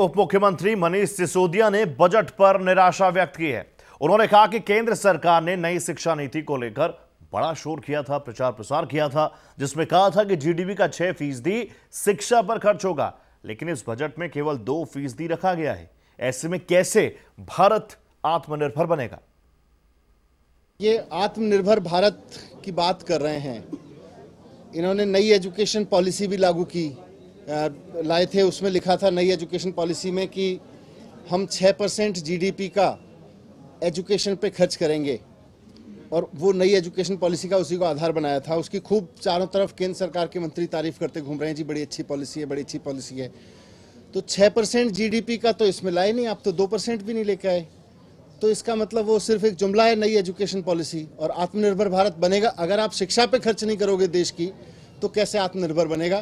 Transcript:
उप मुख्यमंत्री मनीष सिसोदिया ने बजट पर निराशा व्यक्त की है उन्होंने कहा कि केंद्र सरकार ने नई शिक्षा नीति को लेकर बड़ा शोर किया था प्रचार प्रसार किया था जिसमें कहा था कि जीडीपी का छह फीसदी शिक्षा पर खर्च होगा लेकिन इस बजट में केवल दो फीसदी रखा गया है ऐसे में कैसे भारत आत्मनिर्भर बनेगा ये आत्मनिर्भर भारत की बात कर रहे हैं इन्होंने नई एजुकेशन पॉलिसी भी लागू की लाए थे उसमें लिखा था नई एजुकेशन पॉलिसी में कि हम 6 परसेंट जी का एजुकेशन पे खर्च करेंगे और वो नई एजुकेशन पॉलिसी का उसी को आधार बनाया था उसकी खूब चारों तरफ केंद्र सरकार के मंत्री तारीफ करते घूम रहे हैं जी बड़ी अच्छी पॉलिसी है बड़ी अच्छी पॉलिसी है तो छः परसेंट जी का तो इसमें लाए नहीं आप तो दो परसेंट भी नहीं लेके आए तो इसका मतलब वो सिर्फ एक जुमला है नई एजुकेशन पॉलिसी और आत्मनिर्भर भारत बनेगा अगर आप शिक्षा पर खर्च नहीं करोगे देश की तो कैसे आत्मनिर्भर बनेगा